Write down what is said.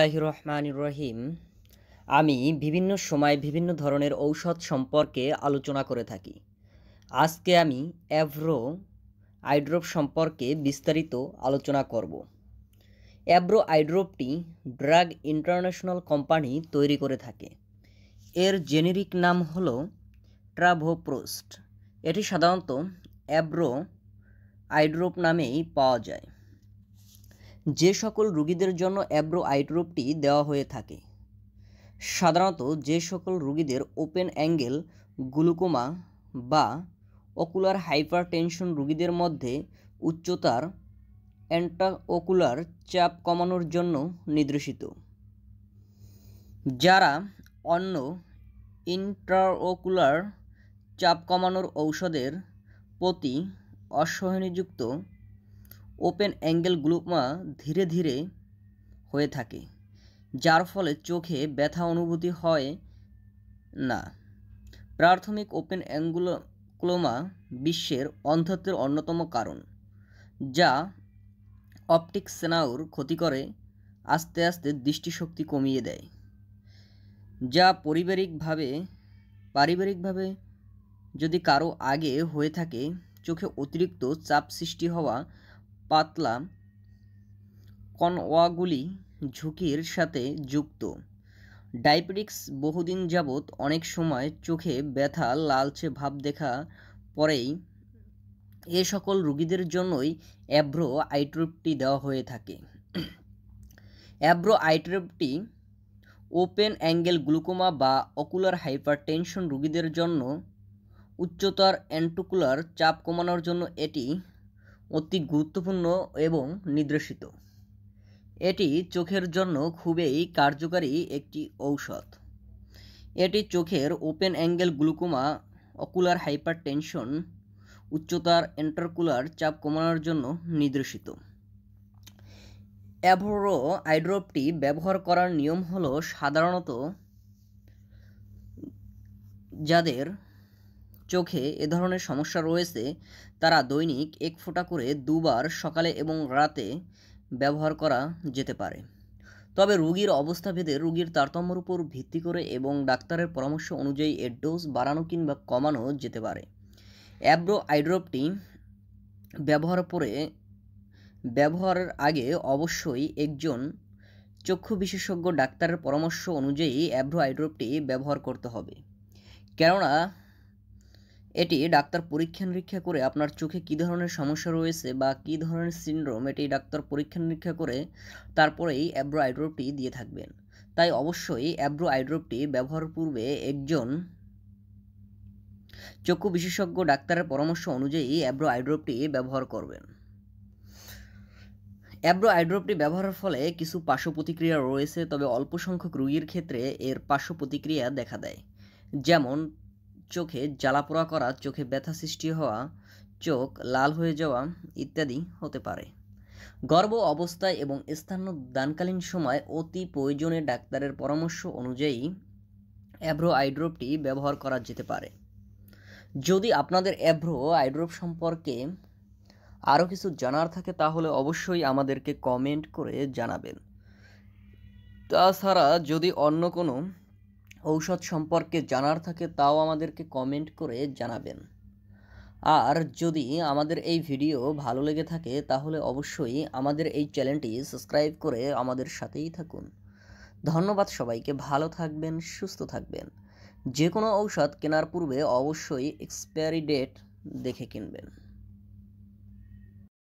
আল্লাহ রহমান রহিম আমি বিভিন্ন সময় বিভিন্ন ধরনের ঔষধ সম্পর্কে আলোচনা করে থাকি আজকে আমি অ্যাভ্রো আইড্রোপ সম্পর্কে বিস্তারিত আলোচনা করব অ্যাব্রো আইড্রোপটি ড্রাগ ইন্টারন্যাশনাল কোম্পানি তৈরি করে থাকে এর জেনেরিক নাম হল ট্রাভোপ্রোস্ট এটি সাধারণত অ্যাব্রো আইড্রোপ নামেই পাওয়া যায় যে সকল রুগীদের জন্য অ্যাব্রো আইট্রোপটি দেওয়া হয়ে থাকে সাধারণত যে সকল রুগীদের ওপেন অ্যাঙ্গেল গ্লুকোমা বা অকুলার হাইপারটেনশন রোগীদের মধ্যে উচ্চতার অ্যান্টাওকুলার চাপ কমানোর জন্য নির্দেশিত যারা অন্য ইন্ট্রাওকুলার চাপ কমানোর ঔষধের প্রতি অসহনীযুক্ত ওপেন অ্যাঙ্গেল গ্লুকোমা ধীরে ধীরে হয়ে থাকে যার ফলে চোখে ব্যথা অনুভূতি হয় না প্রাথমিক ওপেন অ্যাঙ্গুলোক্লোমা বিশ্বের অন্ধত্বের অন্যতম কারণ যা অপটিক স্নায়ুর ক্ষতি করে আস্তে আস্তে দৃষ্টিশক্তি কমিয়ে দেয় যা পারিবারিকভাবে পারিবারিকভাবে যদি কারো আগে হয়ে থাকে চোখে অতিরিক্ত চাপ সৃষ্টি হওয়া পাতলা কনওয়াগুলি ঝুঁকির সাথে যুক্ত ডায়াবেটিক্স বহুদিন যাবৎ অনেক সময় চোখে ব্যথা লালচে ভাব দেখা পরেই এ সকল রোগীদের জন্যই অ্যাব্রো আইট্রোপটি দেওয়া হয়ে থাকে অ্যাব্রো আইট্রোপটি ওপেন অ্যাঙ্গেল গ্লুকোমা বা অকুলার হাইপারটেনশন রুগীদের জন্য উচ্চতর অ্যান্টুকুলার চাপ কমানোর জন্য এটি অতি গুরুত্বপূর্ণ এবং নির্দেশিত এটি চোখের জন্য খুবই কার্যকারী একটি ঔষধ এটি চোখের open angle glaucoma ocular hypertension উচ্চতার এন্টারকুলার চাপ কমানোর জন্য নির্দেশিত অ্যাভোরো আইড্রপটি ব্যবহার করার নিয়ম হলো সাধারণত যাদের চোখে এ ধরনের সমস্যা রয়েছে তারা দৈনিক এক ফোঁটা করে দুবার সকালে এবং রাতে ব্যবহার করা যেতে পারে তবে অবস্থা অবস্থাভেদে রুগীর তারতম্যের উপর ভিত্তি করে এবং ডাক্তারের পরামর্শ অনুযায়ী এর ডোজ বাড়ানো কিংবা কমানো যেতে পারে অ্যাব্রো আইড্রপটি ব্যবহার পরে ব্যবহারের আগে অবশ্যই একজন চক্ষু বিশেষজ্ঞ ডাক্তারের পরামর্শ অনুযায়ী অ্যাব্রো আইড্রপটি ব্যবহার করতে হবে কেননা এটি ডাক্তার পরীক্ষা নিরীক্ষা করে আপনার চোখে কী ধরনের সমস্যা রয়েছে বা কী ধরনের সিন্ড্রোম এটি ডাক্তার পরীক্ষা নিরীক্ষা করে তারপরেই অ্যাব্রো আইড্রোপটি দিয়ে থাকবেন তাই অবশ্যই অ্যাব্রো আইড্রোপটি ব্যবহার পূর্বে একজন চক্ষু বিশেষজ্ঞ ডাক্তারের পরামর্শ অনুযায়ী অ্যাব্রো আইড্রোপটি ব্যবহার করবেন অ্যাব্রো আইড্রোপটি ব্যবহারের ফলে কিছু পার্শ্ব প্রতিক্রিয়া রয়েছে তবে অল্প সংখ্যক রোগীর ক্ষেত্রে এর পার্শ্ব প্রতিক্রিয়া দেখা দেয় যেমন চোখে জ্বালাপোড়া করা চোখে ব্যথা সৃষ্টি হওয়া চোখ লাল হয়ে যাওয়া ইত্যাদি হতে পারে গর্ভ অবস্থায় এবং দানকালীন সময় অতি প্রয়োজনে ডাক্তারের পরামর্শ অনুযায়ী অ্যাভ্রো আইড্রোপটি ব্যবহার করা যেতে পারে যদি আপনাদের অ্যাভ্রো আইড্রোপ সম্পর্কে আরও কিছু জানার থাকে তাহলে অবশ্যই আমাদেরকে কমেন্ট করে জানাবেন তাছাড়া যদি অন্য কোনো ঔষধ সম্পর্কে জানার থাকে তাও আমাদেরকে কমেন্ট করে জানাবেন আর যদি আমাদের এই ভিডিও ভালো লেগে থাকে তাহলে অবশ্যই আমাদের এই চ্যানেলটি সাবস্ক্রাইব করে আমাদের সাথেই থাকুন ধন্যবাদ সবাইকে ভালো থাকবেন সুস্থ থাকবেন যে কোনো ঔষধ কেনার পূর্বে অবশ্যই এক্সপায়ারি ডেট দেখে কিনবেন